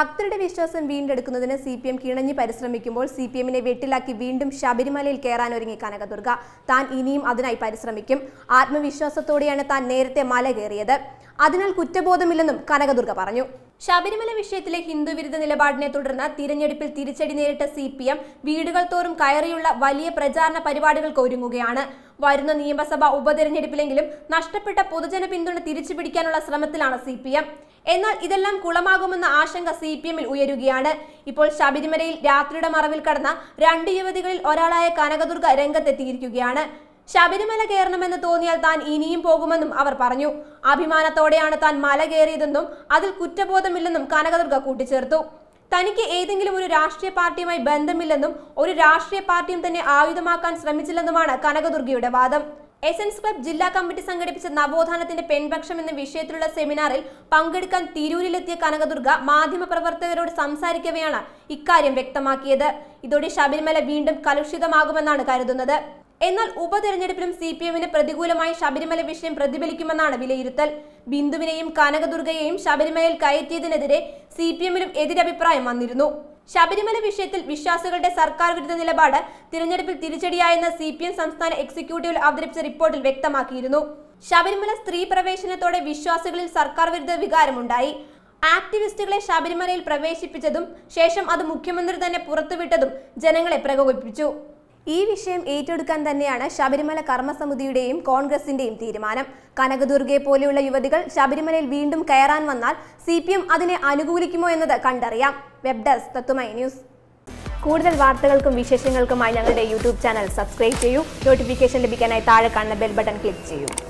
ഭക്തരുടെ വിശ്വാസം വീണ്ടെടുക്കുന്നതിന് സി പി എം കിണഞ്ഞ് പരിശ്രമിക്കുമ്പോൾ സി പി എമ്മിനെ വെട്ടിലാക്കി വീണ്ടും ശബരിമലയിൽ കയറാനൊരുങ്ങി കനകദുർഗ താൻ ഇനിയും അതിനായി പരിശ്രമിക്കും ആത്മവിശ്വാസത്തോടെയാണ് താൻ നേരത്തെ മല കയറിയത് അതിനാൽ കുറ്റബോധമില്ലെന്നും കനകദുർഗ പറഞ്ഞു ശബരിമല വിഷയത്തിലെ ഹിന്ദുവിരുദ്ധ നിലപാടിനെ തുടർന്ന് തിരഞ്ഞെടുപ്പിൽ തിരിച്ചടി നേരിട്ട സി പി എം വീടുകൾ തോറും കയറിയുള്ള വലിയ പ്രചാരണ പരിപാടികൾക്ക് ഒരുങ്ങുകയാണ് വരുന്ന നിയമസഭാ ഉപതെരഞ്ഞെടുപ്പിലെങ്കിലും നഷ്ടപ്പെട്ട പൊതുജന പിന്തുണ തിരിച്ചുപിടിക്കാനുള്ള ശ്രമത്തിലാണ് സി പി എം എന്നാൽ ഇതെല്ലാം കുളമാകുമെന്ന ആശങ്ക സി പി എമ്മിൽ ഉയരുകയാണ് ഇപ്പോൾ ശബരിമലയിൽ രാത്രിയുടെ മറവിൽ കടന്ന രണ്ട് യുവതികളിൽ ഒരാളായ കനകദുർഗ രംഗത്തെത്തിയിരിക്കുകയാണ് ശബരിമല കയറണമെന്ന് തോന്നിയാൽ താൻ ഇനിയും പോകുമെന്നും അവർ പറഞ്ഞു അഭിമാനത്തോടെയാണ് താൻ മല കയറിയതെന്നും അതിൽ കുറ്റബോധമില്ലെന്നും കനകദുർഗ കൂട്ടിച്ചേർത്തു തനിക്ക് ഏതെങ്കിലും ഒരു രാഷ്ട്രീയ പാർട്ടിയുമായി ബന്ധമില്ലെന്നും ഒരു രാഷ്ട്രീയ പാർട്ടിയും തന്നെ ആയുധമാക്കാൻ ശ്രമിച്ചില്ലെന്നുമാണ് കനകദുർഗയുടെ വാദം എസൻസ് ക്ലബ് ജില്ലാ കമ്മിറ്റി സംഘടിപ്പിച്ച നവോത്ഥാനത്തിന്റെ പെൺപക്ഷം എന്ന വിഷയത്തിലുള്ള സെമിനാറിൽ പങ്കെടുക്കാൻ തിരൂരിലെത്തിയ കനകദുർഗ മാധ്യമപ്രവർത്തകരോട് സംസാരിക്കവെയാണ് ഇക്കാര്യം വ്യക്തമാക്കിയത് ഇതോടെ ശബരിമല വീണ്ടും കലുഷിതമാകുമെന്നാണ് കരുതുന്നത് എന്നാൽ ഉപതെരഞ്ഞെടുപ്പിലും സി പി എമ്മിന് പ്രതികൂലമായി ശബരിമല വിഷയം പ്രതിഫലിക്കുമെന്നാണ് വിലയിരുത്തൽ ബിന്ദുവിനെയും കനകദുർഗയെയും ശബരിമലയിൽ കയറ്റിയതിനെതിരെ സി പി എമ്മിലും എതിരഭിപ്രായം വന്നിരുന്നു ശബരിമല വിഷയത്തിൽ വിശ്വാസികളുടെ സർക്കാർ വിരുദ്ധ നിലപാട് തിരഞ്ഞെടുപ്പിൽ തിരിച്ചടിയായെന്ന് സി പി എം സംസ്ഥാന എക്സിക്യൂട്ടീവിൽ അവതരിപ്പിച്ച റിപ്പോർട്ടിൽ വ്യക്തമാക്കിയിരുന്നു ശബരിമല സ്ത്രീ പ്രവേശനത്തോടെ വിശ്വാസികളിൽ സർക്കാർ വിരുദ്ധ വികാരമുണ്ടായി ആക്ടിവിസ്റ്റുകളെ ശബരിമലയിൽ പ്രവേശിപ്പിച്ചതും ശേഷം അത് മുഖ്യമന്ത്രി തന്നെ പുറത്തുവിട്ടതും ജനങ്ങളെ പ്രകോപിപ്പിച്ചു ഈ വിഷയം ഏറ്റെടുക്കാൻ തന്നെയാണ് ശബരിമല കർമ്മസമിതിയുടെയും കോൺഗ്രസിന്റെയും തീരുമാനം കനകദുർഗയെ പോലെയുള്ള യുവതികൾ ശബരിമലയിൽ വീണ്ടും കയറാൻ വന്നാൽ സി പി എം അതിനെ അനുകൂലിക്കുമോ എന്നത് കണ്ടറിയാം വെബ് ഡെസ്ക് തത്തുമൈ ന്യൂസ് കൂടുതൽ വാർത്തകൾക്കും വിശേഷങ്ങൾക്കുമായി ഞങ്ങളുടെ യൂട്യൂബ് ചാനൽ സബ്സ്ക്രൈബ് ചെയ്യൂ നോട്ടിഫിക്കേഷൻ ലഭിക്കാനായി താഴെ കാണുന്ന ബെൽ ബട്ടൺ ക്ലിക്ക് ചെയ്യൂ